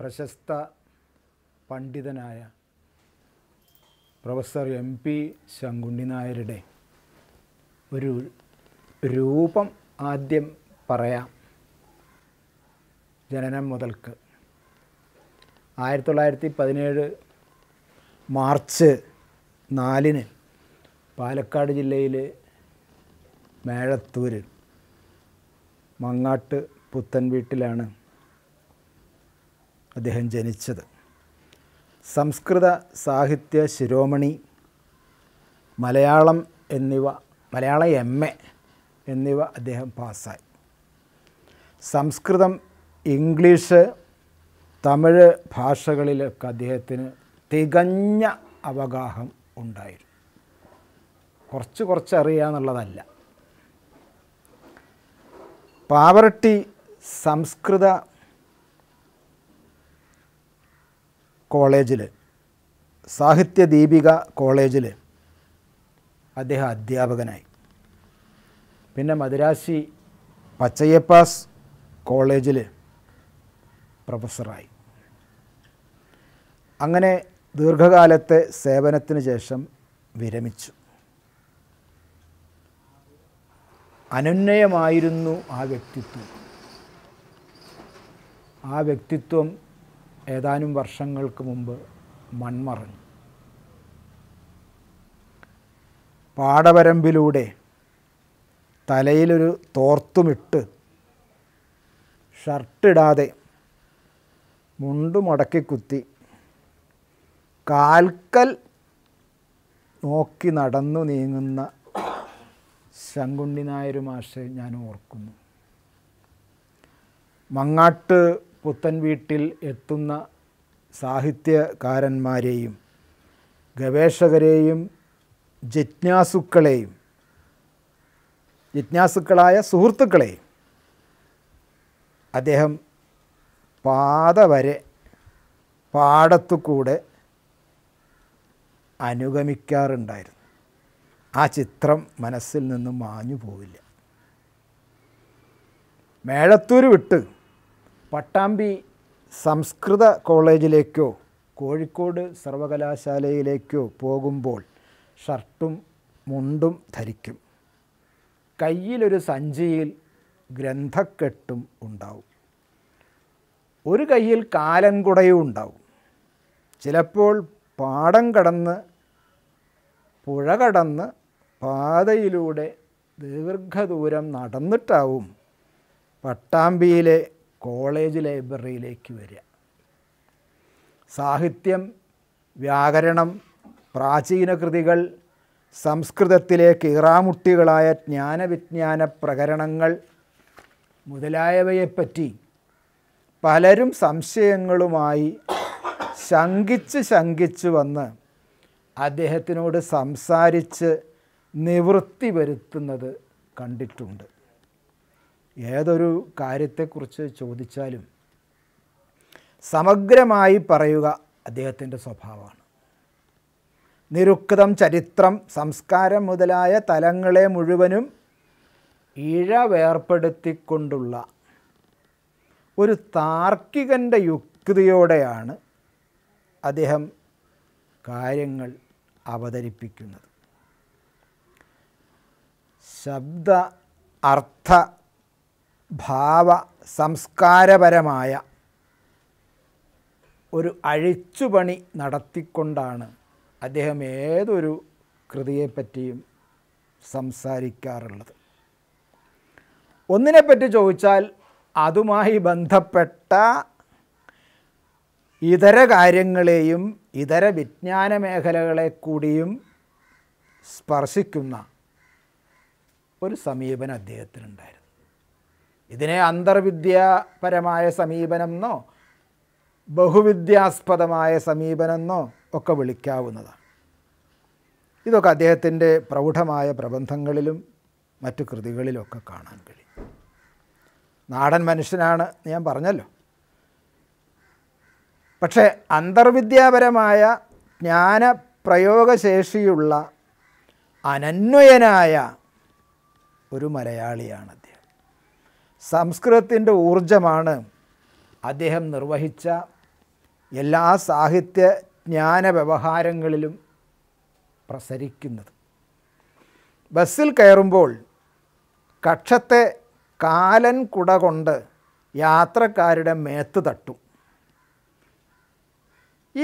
പ്രശസ്ത പണ്ഡിതനായ professor M P Sankunni നായരുടെ ഒരു രൂപം ആദ്യം പറയാം ജനനം മുതൽക്ക് ആയിരത്തി തൊള്ളായിരത്തി പതിനേഴ് മാർച്ച് നാലിന് പാലക്കാട് ജില്ലയിൽ മേഴത്തൂർ മങ്ങാട്ട് പുത്തൻ വീട്ടിലാണ് അദ്ദേഹം ജനിച്ചത് സംസ്കൃത സാഹിത്യ ശിരോമണി മലയാളം എന്നിവ മലയാള എം എ എന്നിവ അദ്ദേഹം പാസ്സായി സംസ്കൃതം ഇംഗ്ലീഷ് തമിഴ് ഭാഷകളിലൊക്കെ അദ്ദേഹത്തിന് തികഞ്ഞ അവഗാഹം ഉണ്ടായിരുന്നു കുറച്ച് കുറച്ച് അറിയുക എന്നുള്ളതല്ല പാവർട്ടി സംസ്കൃത കോളേജിൽ സാഹിത്യ ദീപിക കോളേജിൽ അദ്ദേഹം അധ്യാപകനായി പിന്നെ മദുരാശി പച്ചയ്യപ്പാസ് കോളേജിൽ പ്രൊഫസറായി അങ്ങനെ ദീർഘകാലത്തെ സേവനത്തിന് ശേഷം വിരമിച്ചു അനുന്നയമായിരുന്നു ആ വ്യക്തിത്വം ആ വ്യക്തിത്വം ഏതാനും വർഷങ്ങൾക്ക് മുമ്പ് മൺമറഞ്ഞു പാടവരമ്പിലൂടെ തലയിലൊരു തോർത്തുമിട്ട് ഷർട്ടിടാതെ മുണ്ട് മുടക്കി കുത്തി കാൽക്കൽ നോക്കി നടന്നു നീങ്ങുന്ന ശങ്കുണ്ണി നായർ മാഷെ ഞാൻ ഓർക്കുന്നു മങ്ങാട്ട് പുത്തൻ വീട്ടിൽ എത്തുന്ന സാഹിത്യകാരന്മാരെയും ഗവേഷകരെയും ജിജ്ഞാസുക്കളെയും ജിജ്ഞാസുക്കളായ സുഹൃത്തുക്കളെയും അദ്ദേഹം പാത വരെ പാടത്തുകൂടെ അനുഗമിക്കാറുണ്ടായിരുന്നു ആ ചിത്രം മനസ്സിൽ നിന്ന് മാഞ്ഞു പോവില്ല മേളത്തൂര് വിട്ട് പട്ടാമ്പി സംസ്കൃത കോളേജിലേക്കോ കോഴിക്കോട് സർവകലാശാലയിലേക്കോ പോകുമ്പോൾ ഷർട്ടും മുണ്ടും ധരിക്കും കയ്യിലൊരു സഞ്ചിയിൽ ഗ്രന്ഥക്കെട്ടും ഉണ്ടാവും ഒരു കയ്യിൽ കാലൻകുടയും ഉണ്ടാവും ചിലപ്പോൾ പാടം കടന്ന് പുഴ കടന്ന് പാതയിലൂടെ ദീർഘദൂരം നടന്നിട്ടാവും പട്ടാമ്പിയിലെ കോളേജ് ലൈബ്രറിയിലേക്ക് വരിക സാഹിത്യം വ്യാകരണം പ്രാചീന കൃതികൾ സംസ്കൃതത്തിലെ കീറാമുട്ടികളായ ജ്ഞാനവിജ്ഞാന പ്രകരണങ്ങൾ മുതലായവയെപ്പറ്റി പലരും സംശയങ്ങളുമായി ശങ്കിച്ച് ശങ്കിച്ച് വന്ന് അദ്ദേഹത്തിനോട് സംസാരിച്ച് നിവൃത്തി വരുത്തുന്നത് കണ്ടിട്ടുണ്ട് ഏതൊരു കാര്യത്തെക്കുറിച്ച് ചോദിച്ചാലും സമഗ്രമായി പറയുക അദ്ദേഹത്തിൻ്റെ സ്വഭാവമാണ് നിരുക്തം ചരിത്രം സംസ്കാരം മുതലായ തലങ്ങളെ മുഴുവനും ഇഴവേർപ്പെടുത്തിക്കൊണ്ടുള്ള ഒരു താർക്കികൻ്റെ യുക്തിയോടെയാണ് അദ്ദേഹം കാര്യങ്ങൾ അവതരിപ്പിക്കുന്നത് ശബ്ദ അർത്ഥ ഭാവ സംസ്കാരപരമായ ഒരു അഴിച്ചുപണി നടത്തിക്കൊണ്ടാണ് അദ്ദേഹം ഏതൊരു കൃതിയെപ്പറ്റിയും സംസാരിക്കാറുള്ളത് ഒന്നിനെപ്പറ്റി ചോദിച്ചാൽ അതുമായി ബന്ധപ്പെട്ട ഇതര കാര്യങ്ങളെയും ഇതര വിജ്ഞാന മേഖലകളെ കൂടിയും സ്പർശിക്കുന്ന ഒരു സമീപനം അദ്ദേഹത്തിനുണ്ടായിരുന്നു ഇതിനെ അന്തർവിദ്യാപരമായ സമീപനം എന്നോ ബഹുവിദ്യാസ്പദമായ സമീപനം എന്നോ ഒക്കെ വിളിക്കാവുന്നതാണ് ഇതൊക്കെ അദ്ദേഹത്തിൻ്റെ പ്രൗഢമായ പ്രബന്ധങ്ങളിലും മറ്റു കൃതികളിലൊക്കെ കാണാൻ കഴിയും നാടൻ മനുഷ്യനാണ് ഞാൻ പറഞ്ഞല്ലോ പക്ഷേ അന്തർവിദ്യാപരമായ ജ്ഞാന പ്രയോഗശേഷിയുള്ള അനന്വയനായ ഒരു മലയാളിയാണത് സംസ്കൃതത്തിൻ്റെ ഊർജമാണ് അദ്ദേഹം നിർവഹിച്ച എല്ലാ സാഹിത്യ ജ്ഞാന വ്യവഹാരങ്ങളിലും പ്രസരിക്കുന്നത് ബസ്സിൽ കയറുമ്പോൾ കക്ഷത്തെ കാലൻ കുട കൊണ്ട് യാത്രക്കാരുടെ മേത്ത് തട്ടും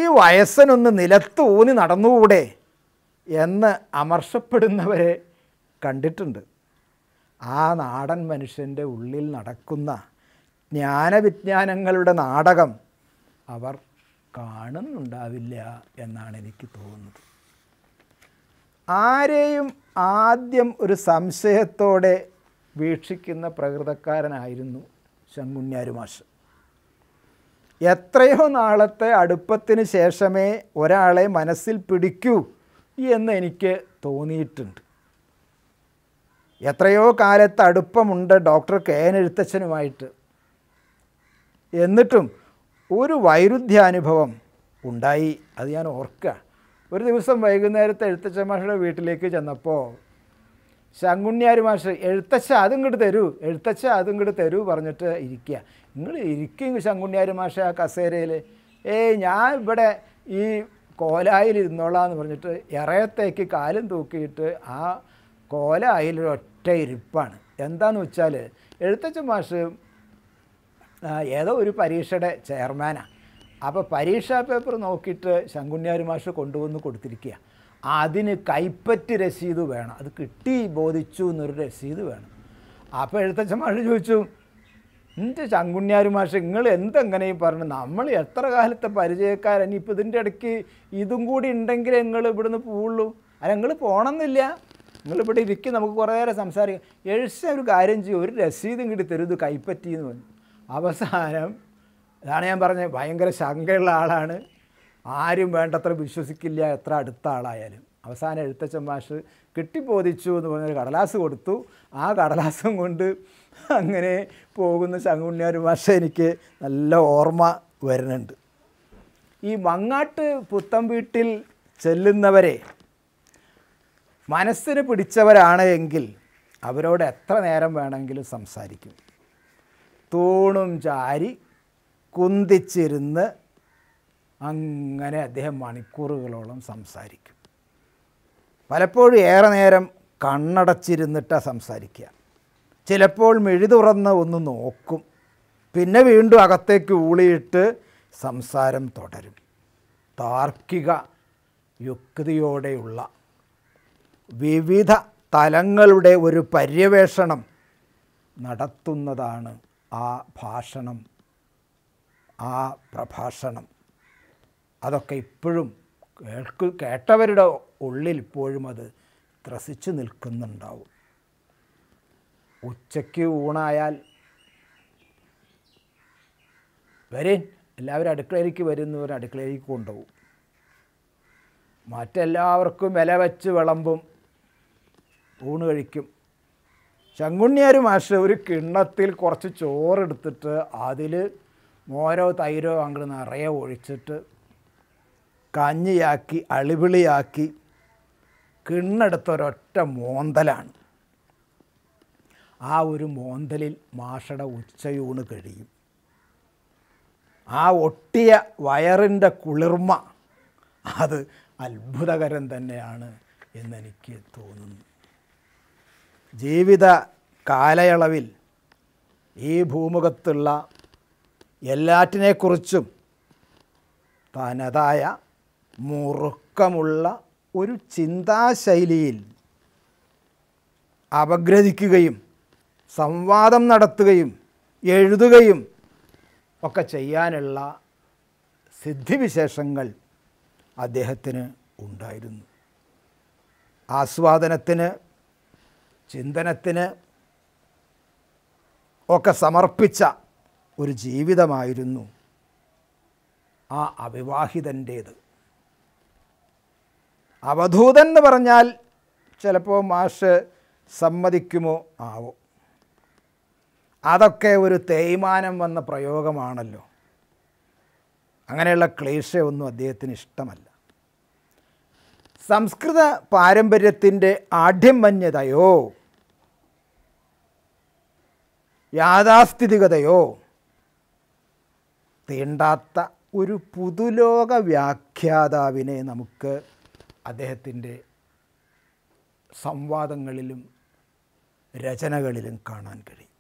ഈ വയസ്സനൊന്ന് നിലത്ത് ഊന്നി നടന്നുകൂടെ എന്ന് അമർഷപ്പെടുന്നവരെ കണ്ടിട്ടുണ്ട് ആ നാടൻ മനുഷ്യൻ്റെ ഉള്ളിൽ നടക്കുന്ന ജ്ഞാനവിജ്ഞാനങ്ങളുടെ നാടകം അവർ കാണുന്നുണ്ടാവില്ല എന്നാണ് എനിക്ക് തോന്നുന്നത് ആരെയും ആദ്യം ഒരു സംശയത്തോടെ വീക്ഷിക്കുന്ന പ്രകൃതക്കാരനായിരുന്നു ശങ്കുണ്യാരുമാഷ് എത്രയോ നാളത്തെ അടുപ്പത്തിന് ശേഷമേ ഒരാളെ മനസ്സിൽ പിടിക്കൂ എന്ന് എനിക്ക് തോന്നിയിട്ടുണ്ട് എത്രയോ കാലത്ത് അടുപ്പമുണ്ട് ഡോക്ടർ കെ എൻ എഴുത്തച്ഛനുമായിട്ട് എന്നിട്ടും ഒരു വൈരുദ്ധ്യാനുഭവം ഉണ്ടായി അത് ഞാൻ ഓർക്കുക ഒരു ദിവസം വൈകുന്നേരത്തെ എഴുത്തച്ഛൻ മാഷയുടെ വീട്ടിലേക്ക് ചെന്നപ്പോൾ ശങ്കുണ്യാരി മാഷ് എഴുത്തച്ഛ അതും ഇങ്ങോട്ട് തരൂ എഴുത്തച്ഛ അതും ഇങ്ങോട്ട് തരൂ പറഞ്ഞിട്ട് ഇരിക്കുക നിങ്ങൾ ഇരിക്കും ശങ്കുണ്യാരി മാഷ ആ കസേരയിൽ ഏയ് ഞാൻ ഇവിടെ ഈ കോലായിൽ ഇരുന്നോളാം എന്ന് പറഞ്ഞിട്ട് ഇറയത്തേക്ക് കാലും തൂക്കിയിട്ട് ആ കോല അതിലൊരൊറ്റ ഇരിപ്പാണ് എന്താണെന്ന് വെച്ചാൽ എഴുത്തച്ഛൻ മാഷ് ഏതോ ഒരു പരീക്ഷയുടെ ചെയർമാനാണ് അപ്പോൾ പരീക്ഷാ പേപ്പർ നോക്കിയിട്ട് ശങ്കുണ്യാരി മാഷ് കൊണ്ടുവന്ന് കൊടുത്തിരിക്കുക അതിന് കൈപ്പറ്റ് രസീത് വേണം അത് കിട്ടി ബോധിച്ചു എന്നൊരു രസീത് വേണം അപ്പോൾ എഴുത്തച്ഛൻ മാഷ് ചോദിച്ചു എൻ്റെ ശങ്കുണ്യാരി മാഷ് നിങ്ങൾ എന്തെങ്ങനെയും പറഞ്ഞു നമ്മൾ എത്ര കാലത്തെ പരിചയക്കാരൻ ഇപ്പം ഇതിൻ്റെ ഇടയ്ക്ക് ഇതും കൂടി ഉണ്ടെങ്കിൽ നിങ്ങൾ ഇവിടുന്ന് പോവുള്ളൂ അല്ല നിങ്ങൾ പോകണമെന്നില്ല നിങ്ങളിവിടെ ഇരിക്കും നമുക്ക് കുറേ നേരം സംസാരിക്കാം എഴുസ ഒരു കാര്യം ചെയ്യും ഒരു രസീതും കിട്ടി തരുത് കൈപ്പറ്റി എന്ന് പറഞ്ഞു അവസാനം അതാണ് ഞാൻ പറഞ്ഞത് ഭയങ്കര ശങ്കയുള്ള ആളാണ് ആരും വേണ്ടത്ര വിശ്വസിക്കില്ല എത്ര അടുത്ത ആളായാലും അവസാനം എഴുത്തച്ഛൻ മാഷ് കിട്ടിപ്പോതിച്ചു എന്ന് പറഞ്ഞൊരു കടലാസ് കൊടുത്തു ആ കടലാസും കൊണ്ട് അങ്ങനെ പോകുന്ന ഒരു മാഷ എനിക്ക് നല്ല ഓർമ്മ വരുന്നുണ്ട് ഈ മങ്ങാട്ട് പുത്തം വീട്ടിൽ ചെല്ലുന്നവരെ മനസ്സിന് പിടിച്ചവരാണ് എങ്കിൽ അവരോട് എത്ര നേരം വേണമെങ്കിലും സംസാരിക്കും തൂണും ചാരി കുന്തിച്ചിരുന്ന് അങ്ങനെ അദ്ദേഹം മണിക്കൂറുകളോളം സംസാരിക്കും പലപ്പോഴും ഏറെ നേരം കണ്ണടച്ചിരുന്നിട്ടാണ് സംസാരിക്കുക ചിലപ്പോൾ മെഴി തുറന്ന് ഒന്ന് നോക്കും പിന്നെ വീണ്ടും അകത്തേക്ക് ഊളിയിട്ട് സംസാരം തുടരും താർക്കിക യുക്തിയോടെയുള്ള വിവിധ തലങ്ങളുടെ ഒരു പര്യവേഷണം നടത്തുന്നതാണ് ആ ഭാഷണം ആ പ്രഭാഷണം അതൊക്കെ ഇപ്പോഴും കേൾക്ക് കേട്ടവരുടെ ഉള്ളിൽ ഇപ്പോഴും അത് ത്രസിച്ചു നിൽക്കുന്നുണ്ടാവും ഉച്ചയ്ക്ക് ഊണായാൽ വരെ എല്ലാവരും അടുക്കളയിലേക്ക് വരുന്നവർ അടുക്കളയിലേക്ക് കൊണ്ടുപോകും മറ്റെല്ലാവർക്കും വില വെച്ച് വിളമ്പും ഊണ് കഴിക്കും ശങ്കുണ്ണിയാർ മാഷ് ഒരു കിണ്ണത്തിൽ കുറച്ച് ചോറെടുത്തിട്ട് അതിൽ മോരോ തൈരോ അങ്ങോട്ട് നിറയെ ഒഴിച്ചിട്ട് കഞ്ഞിയാക്കി അളിപിളിയാക്കി കിണ്ണെടുത്തൊരൊറ്റ മോന്തലാണ് ആ ഒരു മോന്തലിൽ മാഷയുടെ ഉച്ചയൂണ് കഴിയും ആ ഒട്ടിയ വയറിൻ്റെ കുളിർമ അത് അത്ഭുതകരം തന്നെയാണ് എന്നെനിക്ക് തോന്നുന്നു ജീവിത കാലയളവിൽ ഈ ഭൂമുഖത്തുള്ള എല്ലാറ്റിനെക്കുറിച്ചും തനതായ മുറുക്കമുള്ള ഒരു ചിന്താശൈലിയിൽ അപഗ്രഥിക്കുകയും സംവാദം നടത്തുകയും എഴുതുകയും ഒക്കെ ചെയ്യാനുള്ള സിദ്ധിവിശേഷങ്ങൾ അദ്ദേഹത്തിന് ഉണ്ടായിരുന്നു ആസ്വാദനത്തിന് ചിന്തനത്തിന് ഒക്കെ സമർപ്പിച്ച ഒരു ജീവിതമായിരുന്നു ആ അവിവാഹിതൻ്റേത് അവധൂതൻ എന്ന് പറഞ്ഞാൽ ചിലപ്പോൾ മാഷ് സമ്മതിക്കുമോ ആവോ അതൊക്കെ ഒരു തേയ്മാനം വന്ന പ്രയോഗമാണല്ലോ അങ്ങനെയുള്ള ക്ലേശയൊന്നും അദ്ദേഹത്തിന് ഇഷ്ടമല്ല സംസ്കൃത പാരമ്പര്യത്തിൻ്റെ മഞ്ഞതയോ യാഥാസ്ഥിതികതയോ തീണ്ടാത്ത ഒരു പുതുലോക വ്യാഖ്യാതാവിനെ നമുക്ക് അദ്ദേഹത്തിൻ്റെ സംവാദങ്ങളിലും രചനകളിലും കാണാൻ കഴിയും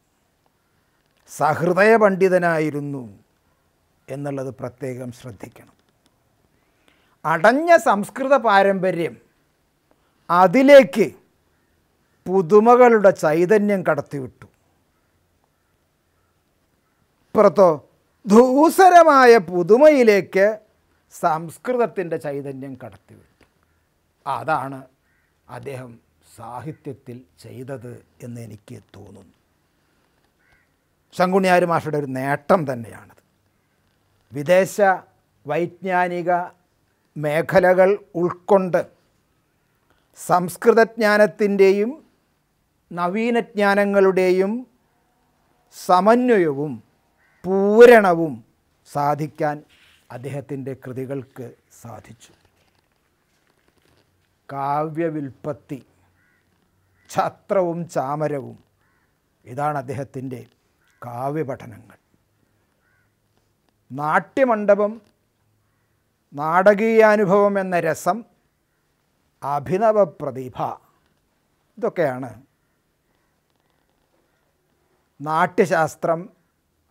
സഹൃദയ പണ്ഡിതനായിരുന്നു എന്നുള്ളത് പ്രത്യേകം ശ്രദ്ധിക്കണം അടഞ്ഞ സംസ്കൃത പാരമ്പര്യം അതിലേക്ക് പുതുമകളുടെ ചൈതന്യം കടത്തിവിട്ടു ഇപ്പുറത്തോ ധൂസരമായ പുതുമയിലേക്ക് സംസ്കൃതത്തിൻ്റെ ചൈതന്യം കടത്തിവിട്ടു അതാണ് അദ്ദേഹം സാഹിത്യത്തിൽ ചെയ്തത് എന്ന് എനിക്ക് തോന്നുന്നു ശങ്കുണ്യാരി മാഷയുടെ ഒരു നേട്ടം തന്നെയാണത് വിദേശ വൈജ്ഞാനിക മേഖലകൾ ഉൾക്കൊണ്ട് സംസ്കൃതജ്ഞാനത്തിൻ്റെയും നവീനജ്ഞാനങ്ങളുടെയും സമന്വയവും പൂരണവും സാധിക്കാൻ അദ്ദേഹത്തിൻ്റെ കൃതികൾക്ക് സാധിച്ചു കാവ്യവിൽപ്പത്തി ഛത്രവും ചാമരവും ഇതാണ് അദ്ദേഹത്തിൻ്റെ കാവ്യപഠനങ്ങൾ നാട്യമണ്ഡപം നാടകീയാനുഭവം എന്ന രസം അഭിനവ പ്രതിഭ ഇതൊക്കെയാണ് നാട്യശാസ്ത്രം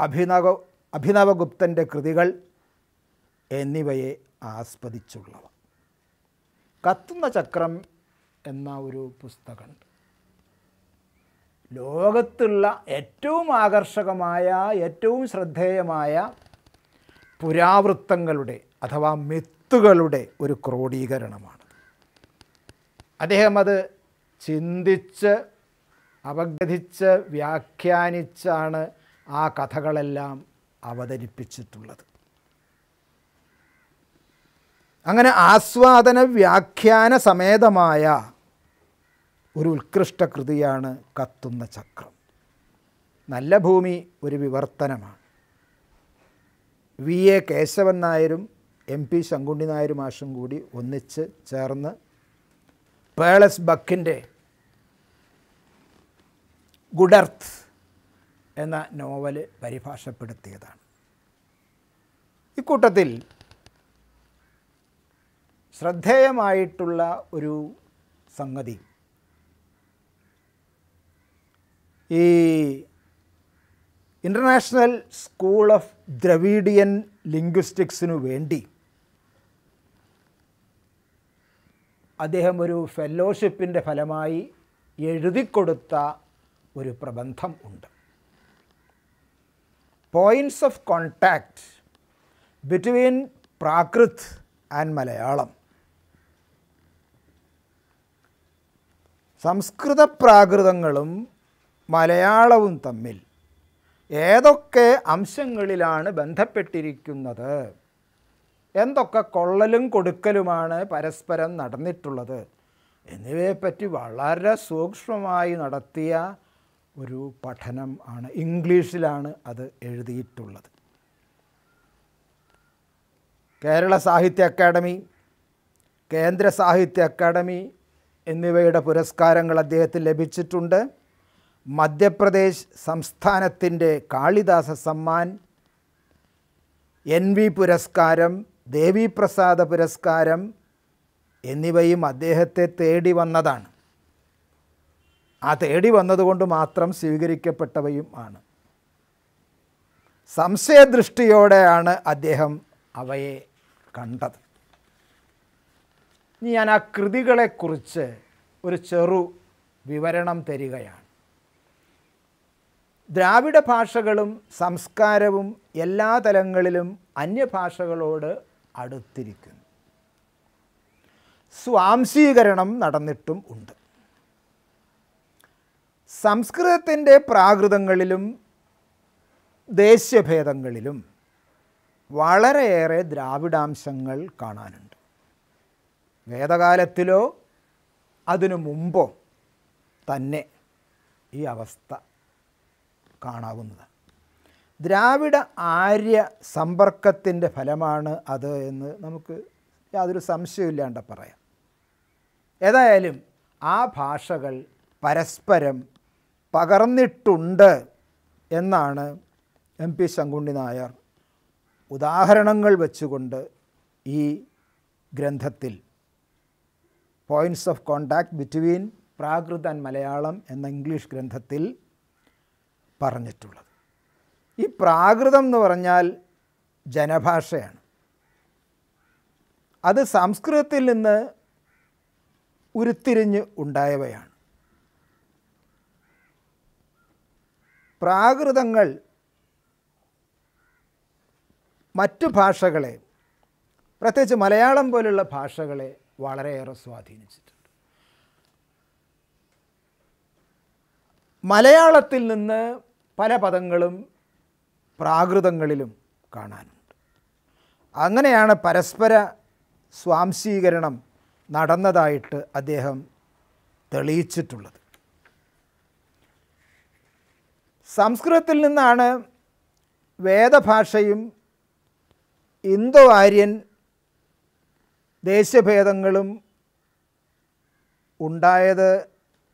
അഭിനവ അഭിനവഗുപ്തൻ്റെ കൃതികൾ എന്നിവയെ ആസ്പദിച്ചുള്ളവ കത്തുന്ന ചക്രം എന്ന ഒരു പുസ്തകമുണ്ട് ലോകത്തുള്ള ഏറ്റവും ആകർഷകമായ ഏറ്റവും ശ്രദ്ധേയമായ പുരാവൃത്തങ്ങളുടെ അഥവാ മിത്തുകളുടെ ഒരു ക്രോഡീകരണമാണ് അദ്ദേഹം അത് ചിന്തിച്ച് അവഗ്രഹിച്ച് വ്യാഖ്യാനിച്ചാണ് ആ കഥകളെല്ലാം അവതരിപ്പിച്ചിട്ടുള്ളത് അങ്ങനെ ആസ്വാദന വ്യാഖ്യാന സമേതമായ ഒരു ഉത്കൃഷ്ട കൃതിയാണ് കത്തുന്ന ചക്രം നല്ല ഭൂമി ഒരു വിവർത്തനമാണ് വി എ കേശവൻ നായരും എം പി ശങ്കുണ്ണി നായർ മാഷും കൂടി ഒന്നിച്ച് ചേർന്ന് പേളസ് ബക്കിൻ്റെ ഗുഡർത്ത് എന്ന നോവൽ പരിഭാഷപ്പെടുത്തിയതാണ് ഇക്കൂട്ടത്തിൽ ശ്രദ്ധേയമായിട്ടുള്ള ഒരു സംഗതി ഈ ഇൻ്റർനാഷണൽ സ്കൂൾ ഓഫ് ദ്രവീഡിയൻ ലിംഗ്വിസ്റ്റിക്സിനു വേണ്ടി അദ്ദേഹം ഒരു ഫെല്ലോഷിപ്പിൻ്റെ ഫലമായി എഴുതിക്കൊടുത്ത ഒരു പ്രബന്ധം ഉണ്ട് points of contact between Prakrit and Malayalam സംസ്കൃത പ്രാകൃതങ്ങളും മലയാളവും തമ്മിൽ ഏതൊക്കെ അംശങ്ങളിലാണ് ബന്ധപ്പെട്ടിരിക്കുന്നത് എന്തൊക്കെ കൊള്ളലും കൊടുക്കലുമാണ് പരസ്പരം നടന്നിട്ടുള്ളത് എന്നിവയെപ്പറ്റി വളരെ സൂക്ഷ്മമായി നടത്തിയ ഒരു പഠനം ആണ് ഇംഗ്ലീഷിലാണ് അത് എഴുതിയിട്ടുള്ളത് കേരള സാഹിത്യ അക്കാദമി കേന്ദ്ര സാഹിത്യ അക്കാദമി എന്നിവയുടെ പുരസ്കാരങ്ങൾ അദ്ദേഹത്തിന് ലഭിച്ചിട്ടുണ്ട് മധ്യപ്രദേശ് സംസ്ഥാനത്തിൻ്റെ കാളിദാസ സമ്മാൻ എൻ വി പുരസ്കാരം ദേവീപ്രസാദ പുരസ്കാരം എന്നിവയും അദ്ദേഹത്തെ തേടി വന്നതാണ് ആ തേടി വന്നതുകൊണ്ട് മാത്രം സ്വീകരിക്കപ്പെട്ടവയും ആണ് സംശയദൃഷ്ടിയോടെയാണ് അദ്ദേഹം അവയെ കണ്ടത് ഇനി ഞാൻ ആ കൃതികളെക്കുറിച്ച് ഒരു ചെറു വിവരണം തരികയാണ് ദ്രാവിഡ ഭാഷകളും സംസ്കാരവും എല്ലാ തലങ്ങളിലും അന്യഭാഷകളോട് അടുത്തിരിക്കുന്നു സ്വാംശീകരണം നടന്നിട്ടും ഉണ്ട് സംസ്കൃതത്തിൻ്റെ പ്രാകൃതങ്ങളിലും ദേശഭേദങ്ങളിലും വളരെയേറെ ദ്രാവിഡാംശങ്ങൾ കാണാനുണ്ട് വേദകാലത്തിലോ അതിനു മുമ്പോ തന്നെ ഈ അവസ്ഥ കാണാവുന്നതാണ് ദ്രാവിഡ ആര്യ സമ്പർക്കത്തിൻ്റെ ഫലമാണ് അത് എന്ന് നമുക്ക് യാതൊരു സംശയമില്ലാണ്ട് പറയാം ഏതായാലും ആ ഭാഷകൾ പരസ്പരം പകർന്നിട്ടുണ്ട് എന്നാണ് എം പി ശങ്കുണ്ണി നായർ ഉദാഹരണങ്ങൾ വെച്ചുകൊണ്ട് ഈ ഗ്രന്ഥത്തിൽ പോയിൻറ്റ്സ് ഓഫ് കോണ്ടാക്ട് ബിറ്റ്വീൻ പ്രാകൃതൻ മലയാളം എന്ന ഇംഗ്ലീഷ് ഗ്രന്ഥത്തിൽ പറഞ്ഞിട്ടുള്ളത് ഈ പ്രാകൃതം എന്ന് പറഞ്ഞാൽ ജനഭാഷയാണ് അത് സംസ്കൃതത്തിൽ നിന്ന് ഉരുത്തിരിഞ്ഞ് ഉണ്ടായവയാണ് പ്രാകൃതങ്ങൾ മറ്റു ഭാഷകളെ പ്രത്യേകിച്ച് മലയാളം പോലുള്ള ഭാഷകളെ വളരെയേറെ സ്വാധീനിച്ചിട്ടുണ്ട് മലയാളത്തിൽ നിന്ന് പല പദങ്ങളും പ്രാകൃതങ്ങളിലും കാണാനുണ്ട് അങ്ങനെയാണ് പരസ്പര സ്വാംശീകരണം നടന്നതായിട്ട് അദ്ദേഹം തെളിയിച്ചിട്ടുള്ളത് സംസ്കൃതത്തിൽ നിന്നാണ് വേദഭാഷയും ഇന്തോ ആര്യൻ ദേശഭേദങ്ങളും ഉണ്ടായത്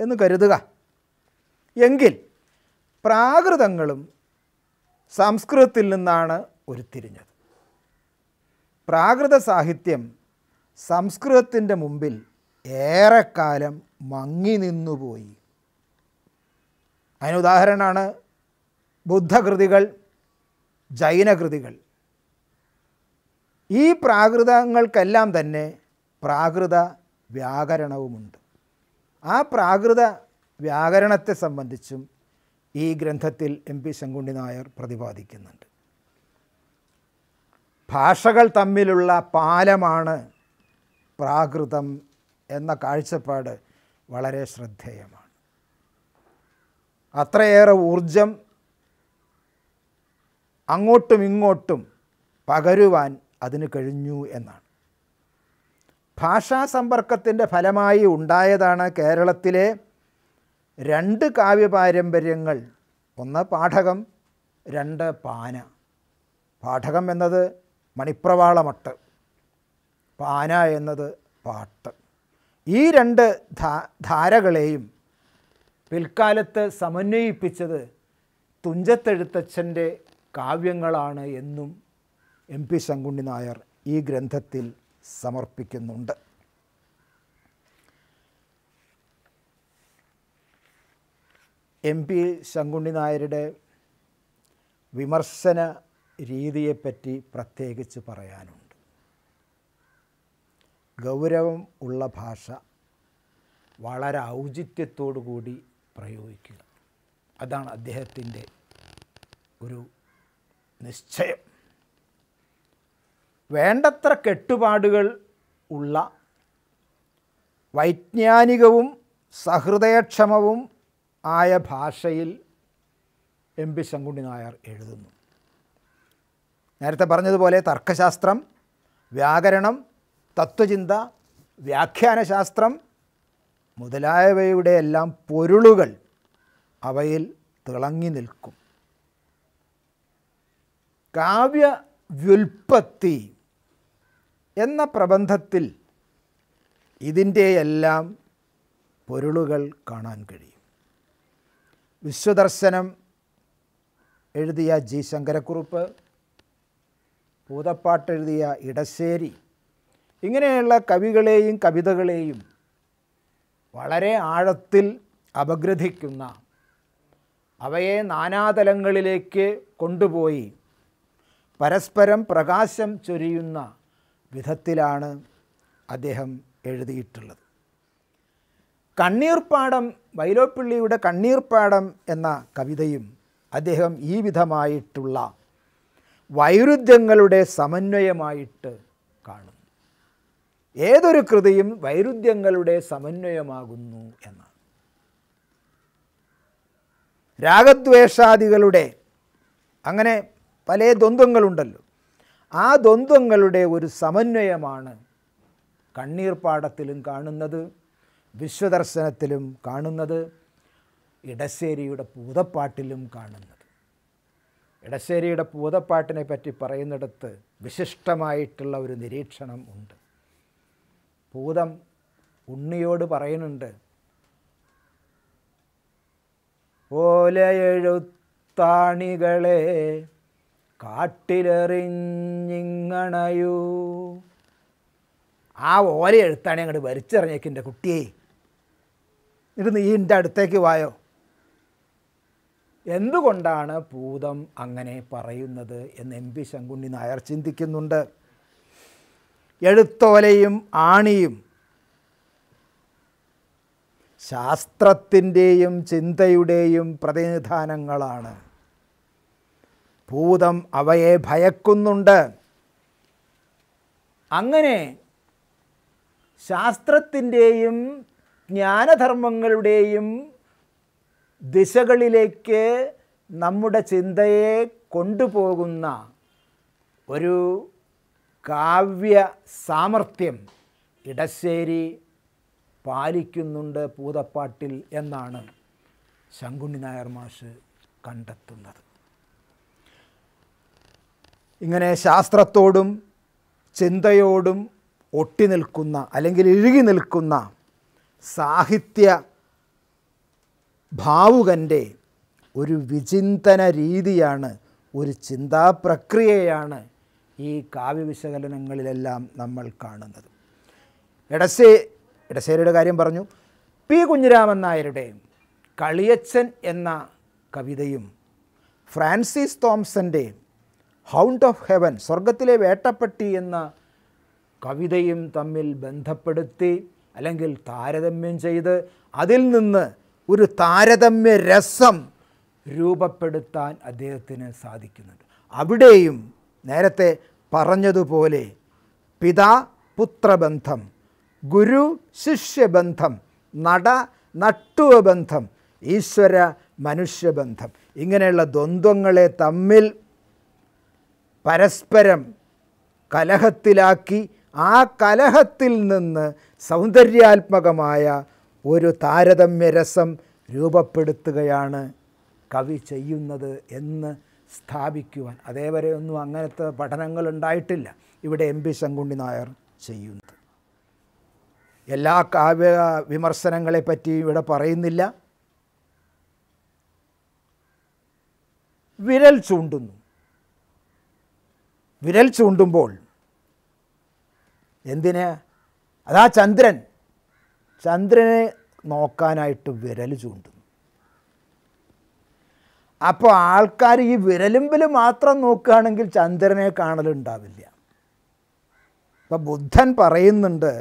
എന്ന് കരുതുക എങ്കിൽ പ്രാകൃതങ്ങളും സംസ്കൃതത്തിൽ നിന്നാണ് ഉരുത്തിരിഞ്ഞത് പ്രാകൃത സാഹിത്യം സംസ്കൃതത്തിൻ്റെ മുമ്പിൽ ഏറെക്കാലം മങ്ങി നിന്നുപോയി അതിനുദാഹരണമാണ് ബുദ്ധകൃതികൾ ജൈനകൃതികൾ ഈ പ്രാകൃതങ്ങൾക്കെല്ലാം തന്നെ പ്രാകൃത വ്യാകരണവുമുണ്ട് ആ പ്രാകൃത വ്യാകരണത്തെ സംബന്ധിച്ചും ഈ ഗ്രന്ഥത്തിൽ എം പി ശങ്കുണ്ണി നായർ പ്രതിപാദിക്കുന്നുണ്ട് ഭാഷകൾ തമ്മിലുള്ള പാലമാണ് പ്രാകൃതം എന്ന കാഴ്ചപ്പാട് വളരെ ശ്രദ്ധേയമാണ് അത്രയേറെ ഊർജം അങ്ങോട്ടും ഇങ്ങോട്ടും പകരുവാൻ അതിന് കഴിഞ്ഞു എന്നാണ് ഭാഷാ സമ്പർക്കത്തിൻ്റെ ഫലമായി ഉണ്ടായതാണ് കേരളത്തിലെ രണ്ട് കാവ്യപാരമ്പര്യങ്ങൾ ഒന്ന് പാഠകം രണ്ട് പാന പാഠകം എന്നത് മണിപ്രവാളമട്ട് പാന എന്നത് പാട്ട് ഈ രണ്ട് ധാരകളെയും പിൽക്കാലത്ത് സമന്വയിപ്പിച്ചത് തുഞ്ചത്തെഴുത്തച്ഛൻ്റെ കാവ്യങ്ങളാണ് എന്നും എം പി ശങ്കുണ്ണി നായർ ഈ ഗ്രന്ഥത്തിൽ സമർപ്പിക്കുന്നുണ്ട് എം പി ശങ്കുണ്ണി നായരുടെ വിമർശന രീതിയെപ്പറ്റി പ്രത്യേകിച്ച് പറയാനുണ്ട് ഗൗരവം ഉള്ള ഭാഷ വളരെ ഔചിത്യത്തോടു കൂടി പ്രയോഗിക്കുക അതാണ് അദ്ദേഹത്തിൻ്റെ ഒരു നിശ്ചയം വേണ്ടത്ര കെട്ടുപാടുകൾ ഉള്ള വൈജ്ഞാനികവും സഹൃദയക്ഷമവും ആയ ഭാഷയിൽ എം പി ശങ്കുണ്ണി നായർ എഴുതുന്നു നേരത്തെ പറഞ്ഞതുപോലെ തർക്കശാസ്ത്രം വ്യാകരണം തത്വചിന്ത വ്യാഖ്യാനശാസ്ത്രം മുതലായവയുടെ എല്ലാം പൊരുളുകൾ അവയിൽ തിളങ്ങി നിൽക്കും കാവ്യ വ്യുൽപ്പത്തി എന്ന പ്രബന്ധത്തിൽ ഇതിൻ്റെയെല്ലാം പൊരുളുകൾ കാണാൻ കഴിയും വിശ്വദർശനം എഴുതിയ ജി ശങ്കരക്കുറുപ്പ് എഴുതിയ ഇടശ്ശേരി ഇങ്ങനെയുള്ള കവികളെയും കവിതകളെയും വളരെ ആഴത്തിൽ അപഗ്രഥിക്കുന്ന അവയെ നാനാതലങ്ങളിലേക്ക് കൊണ്ടുപോയി പരസ്പരം പ്രകാശം ചൊരിയുന്ന വിധത്തിലാണ് അദ്ദേഹം എഴുതിയിട്ടുള്ളത് കണ്ണീർപ്പാടം വൈലോപ്പിള്ളിയുടെ കണ്ണീർപ്പാടം എന്ന കവിതയും അദ്ദേഹം ഈ വിധമായിട്ടുള്ള വൈരുദ്ധ്യങ്ങളുടെ സമന്വയമായിട്ട് കാണും ഏതൊരു കൃതിയും വൈരുദ്ധ്യങ്ങളുടെ സമന്വയമാകുന്നു എന്നാണ് രാഗദ്വേഷാദികളുടെ അങ്ങനെ പല ദ്വന്ദ്ങ്ങളുണ്ടല്ലോ ആ ദ്വന്ദ്ങ്ങളുടെ ഒരു സമന്വയമാണ് കണ്ണീർപ്പാടത്തിലും കാണുന്നത് വിശ്വദർശനത്തിലും കാണുന്നത് ഇടശ്ശേരിയുടെ പൂതപ്പാട്ടിലും കാണുന്നത് ഇടശ്ശേരിയുടെ പൂതപ്പാട്ടിനെ പറ്റി പറയുന്നിടത്ത് വിശിഷ്ടമായിട്ടുള്ള ഒരു നിരീക്ഷണം ഉണ്ട് പൂതം ഉണ്ണിയോട് പറയുന്നുണ്ട് പോലെയെഴുത്താണികളെ കാട്ടിലെറിഞ്ഞിങ്ങണയൂ ആ ഓല എഴുത്താണി അങ്ങോട്ട് വലിച്ചെറിഞ്ഞേക്കിൻ്റെ കുട്ടിയേ എന്നിട്ട് നീ എൻ്റെ അടുത്തേക്ക് വായോ എന്തുകൊണ്ടാണ് ഭൂതം അങ്ങനെ പറയുന്നത് എന്ന് എം പി ശങ്കുണ്ണി നായർ ചിന്തിക്കുന്നുണ്ട് എഴുത്തോലയും ആണിയും ശാസ്ത്രത്തിൻ്റെയും ചിന്തയുടെയും പ്രതിനിധാനങ്ങളാണ് ഭൂതം അവയെ ഭയക്കുന്നുണ്ട് അങ്ങനെ ശാസ്ത്രത്തിൻ്റെയും ജ്ഞാനധർമ്മങ്ങളുടെയും ദിശകളിലേക്ക് നമ്മുടെ ചിന്തയെ കൊണ്ടുപോകുന്ന ഒരു കാവ്യ സാമർഥ്യം ഇടശ്ശേരി പാലിക്കുന്നുണ്ട് പൂതപ്പാട്ടിൽ എന്നാണ് ശങ്കുണ്ണി നായർ മാഷ് കണ്ടെത്തുന്നത് ഇങ്ങനെ ശാസ്ത്രത്തോടും ചിന്തയോടും ഒട്ടി നിൽക്കുന്ന അല്ലെങ്കിൽ ഇഴുകി നിൽക്കുന്ന സാഹിത്യ ഭാവുകൻ്റെ ഒരു വിചിന്തന രീതിയാണ് ഒരു ചിന്താ പ്രക്രിയയാണ് ഈ കാവ്യവിശകലനങ്ങളിലെല്ലാം നമ്മൾ കാണുന്നത് എടശ്ശേ എടശ്ശേരിയുടെ കാര്യം പറഞ്ഞു പി കുഞ്ഞിരാമൻ നായരുടെ കളിയച്ഛൻ എന്ന കവിതയും ഫ്രാൻസിസ് തോംസൻ്റെ ഹൗണ്ട് ഓഫ് ഹെവൻ സ്വർഗത്തിലെ വേട്ടപ്പെട്ടി എന്ന കവിതയും തമ്മിൽ ബന്ധപ്പെടുത്തി അല്ലെങ്കിൽ താരതമ്യം ചെയ്ത് അതിൽ നിന്ന് ഒരു താരതമ്യ രസം രൂപപ്പെടുത്താൻ അദ്ദേഹത്തിന് സാധിക്കുന്നുണ്ട് അവിടെയും നേരത്തെ പറഞ്ഞതുപോലെ പിതാ പുത്രബന്ധം ഗുരു ശിഷ്യബന്ധം നട നട്ടുവബന്ധം ഈശ്വര മനുഷ്യബന്ധം ഇങ്ങനെയുള്ള ദ്വന്ദ്വങ്ങളെ തമ്മിൽ പരസ്പരം കലഹത്തിലാക്കി ആ കലഹത്തിൽ നിന്ന് സൗന്ദര്യാത്മകമായ ഒരു താരതമ്യ രസം രൂപപ്പെടുത്തുകയാണ് കവി ചെയ്യുന്നത് എന്ന് സ്ഥാപിക്കുവാൻ അതേവരെ ഒന്നും അങ്ങനത്തെ പഠനങ്ങൾ ഉണ്ടായിട്ടില്ല ഇവിടെ എം പി ശങ്കുണ്ണി നായർ ചെയ്യുന്നത് എല്ലാ കാവ്യ വിമർശനങ്ങളെപ്പറ്റി ഇവിടെ പറയുന്നില്ല വിരൽ ചൂണ്ടുന്നു വിരൽ ചൂണ്ടുമ്പോൾ എന്തിന് അതാ ചന്ദ്രൻ ചന്ദ്രനെ നോക്കാനായിട്ട് വിരൽ ചൂണ്ടുന്നു അപ്പോൾ ആൾക്കാർ ഈ വിരലുമ്പിൽ മാത്രം നോക്കുകയാണെങ്കിൽ ചന്ദ്രനെ കാണലുണ്ടാവില്ല അപ്പം ബുദ്ധൻ പറയുന്നുണ്ട്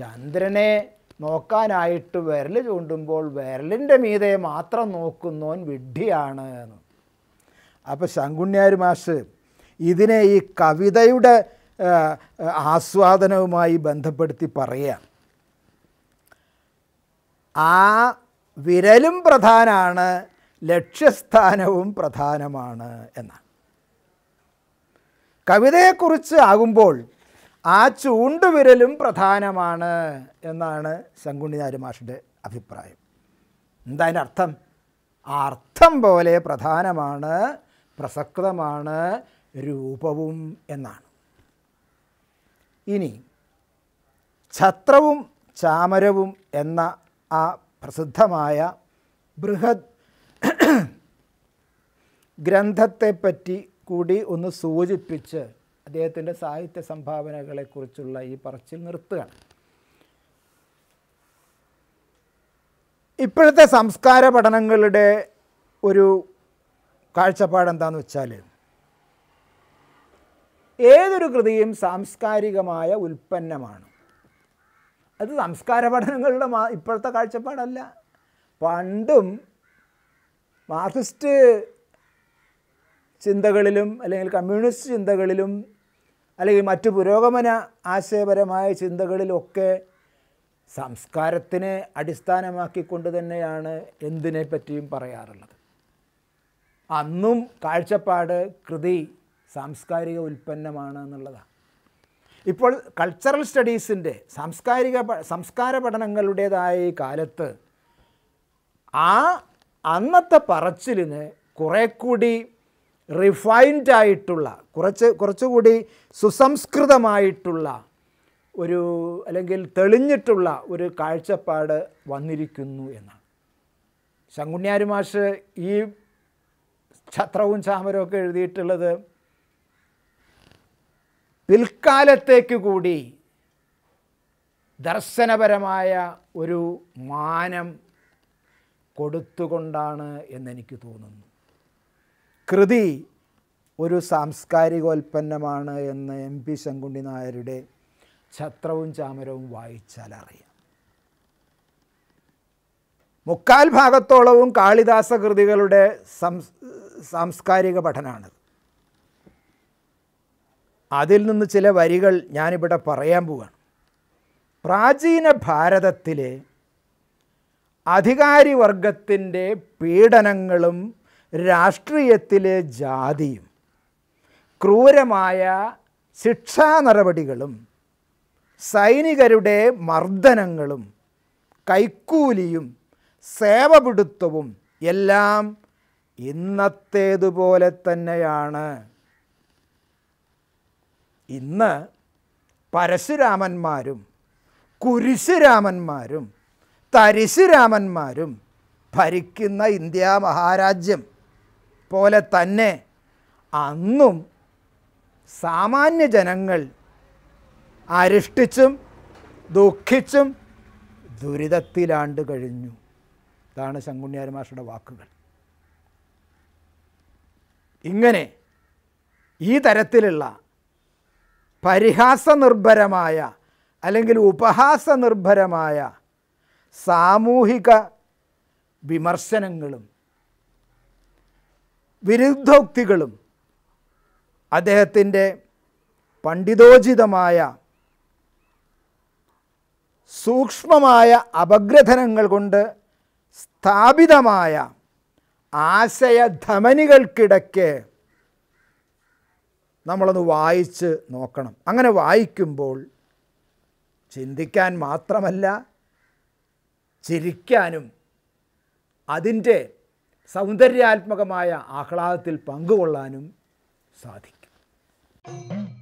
ചന്ദ്രനെ നോക്കാനായിട്ട് വിരൽ ചൂണ്ടുമ്പോൾ വിരലിൻ്റെ മീതെ മാത്രം നോക്കുന്നോൻ വിഡ്ഢിയാണ് എന്ന് അപ്പോൾ ശങ്കുണ്യാരി മാഷ് ഇതിനെ ഈ കവിതയുടെ ആസ്വാദനവുമായി ബന്ധപ്പെടുത്തി പറയുക ആ വിരലും പ്രധാനമാണ് ലക്ഷ്യസ്ഥാനവും പ്രധാനമാണ് എന്നാണ് കവിതയെക്കുറിച്ച് ആകുമ്പോൾ ആ ചൂണ്ടുവിരലും പ്രധാനമാണ് എന്നാണ് ശങ്കുണ്ണിനാരി മാഷിൻ്റെ അഭിപ്രായം എന്താണ് അർത്ഥം ആ അർത്ഥം പോലെ പ്രധാനമാണ് പ്രസക്തമാണ് രൂപവും എന്നാണ് ഇനി ഛത്രവും ചാമരവും എന്ന ആ പ്രസിദ്ധമായ ബൃഹദ് ഗ്രന്ഥത്തെപ്പറ്റി കൂടി ഒന്ന് സൂചിപ്പിച്ച് അദ്ദേഹത്തിൻ്റെ സാഹിത്യ സംഭാവനകളെക്കുറിച്ചുള്ള ഈ പറച്ചിൽ നിർത്തുക ഇപ്പോഴത്തെ സംസ്കാര പഠനങ്ങളുടെ ഒരു കാഴ്ചപ്പാട് എന്താണെന്ന് വെച്ചാൽ ഏതൊരു കൃതിയും സാംസ്കാരികമായ ഉൽപ്പന്നമാണ് അത് സംസ്കാര പഠനങ്ങളുടെ മാ ഇപ്പോഴത്തെ കാഴ്ചപ്പാടല്ല പണ്ടും മാർക്സിസ്റ്റ് ചിന്തകളിലും അല്ലെങ്കിൽ കമ്മ്യൂണിസ്റ്റ് ചിന്തകളിലും അല്ലെങ്കിൽ മറ്റു പുരോഗമന ആശയപരമായ ചിന്തകളിലൊക്കെ സംസ്കാരത്തിനെ അടിസ്ഥാനമാക്കിക്കൊണ്ട് തന്നെയാണ് എന്തിനെ പറ്റിയും പറയാറുള്ളത് അന്നും കാഴ്ചപ്പാട് കൃതി സാംസ്കാരിക ഉൽപ്പന്നമാണ് എന്നുള്ളതാണ് ഇപ്പോൾ കൾച്ചറൽ സ്റ്റഡീസിൻ്റെ സാംസ്കാരിക സംസ്കാര പഠനങ്ങളുടേതായ ഈ കാലത്ത് ആ അന്നത്തെ പറച്ചിലിന് കുറേ കൂടി റിഫൈൻഡ് ആയിട്ടുള്ള കുറച്ച് കുറച്ചുകൂടി സുസംസ്കൃതമായിട്ടുള്ള ഒരു അല്ലെങ്കിൽ തെളിഞ്ഞിട്ടുള്ള ഒരു കാഴ്ചപ്പാട് വന്നിരിക്കുന്നു എന്നാണ് ശങ്കുണ്യാരി മാഷ് ഈ ഛത്രവും ചാമരവും ഒക്കെ എഴുതിയിട്ടുള്ളത് പിൽക്കാലത്തേക്ക് കൂടി ദർശനപരമായ ഒരു മാനം കൊടുത്തുകൊണ്ടാണ് എന്നെനിക്ക് തോന്നുന്നു കൃതി ഒരു സാംസ്കാരികോൽപ്പന്നമാണ് എന്ന് എം പി ശങ്കുണ്ടി നായരുടെ ഛത്രവും ചാമരവും വായിച്ചാൽ അറിയാം മുക്കാൽ ഭാഗത്തോളവും കാളിദാസ കൃതികളുടെ സാംസ്കാരിക പഠനമാണിത് അതിൽ നിന്ന് ചില വരികൾ ഞാനിവിടെ പറയാൻ പോവാണ് പ്രാചീന ഭാരതത്തിലെ അധികാരി വർഗത്തിൻ്റെ പീഡനങ്ങളും രാഷ്ട്രീയത്തിലെ ജാതിയും ക്രൂരമായ ശിക്ഷാ നടപടികളും സൈനികരുടെ മർദ്ദനങ്ങളും കൈക്കൂലിയും സേവപിടുത്തവും എല്ലാം ഇന്നത്തേതുപോലെ തന്നെയാണ് ഇന്ന് പരശുരാമന്മാരും കുരിശുരാമന്മാരും തരിശുരാമന്മാരും ഭരിക്കുന്ന ഇന്ത്യ മഹാരാജ്യം പോലെ തന്നെ അന്നും സാമാന്യ ജനങ്ങൾ അരിഷ്ടിച്ചും ദുഃഖിച്ചും ദുരിതത്തിലാണ്ട് കഴിഞ്ഞു ഇതാണ് ശങ്കുണ്യാരമാഷയുടെ വാക്കുകൾ ഇങ്ങനെ ഈ തരത്തിലുള്ള പരിഹാസ നിർഭരമായ അല്ലെങ്കിൽ ഉപഹാസ നിർഭരമായ സാമൂഹിക വിമർശനങ്ങളും വിരുദ്ധോക്തികളും അദ്ദേഹത്തിൻ്റെ പണ്ഡിതോചിതമായ സൂക്ഷ്മമായ അപഗ്രഥനങ്ങൾ കൊണ്ട് സ്ഥാപിതമായ ആശയധമനികൾക്കിടയ്ക്ക് നമ്മളത് വായിച്ച് നോക്കണം അങ്ങനെ വായിക്കുമ്പോൾ ചിന്തിക്കാൻ മാത്രമല്ല ചിരിക്കാനും അതിൻ്റെ സൗന്ദര്യാത്മകമായ ആഹ്ലാദത്തിൽ പങ്കുകൊള്ളാനും സാധിക്കും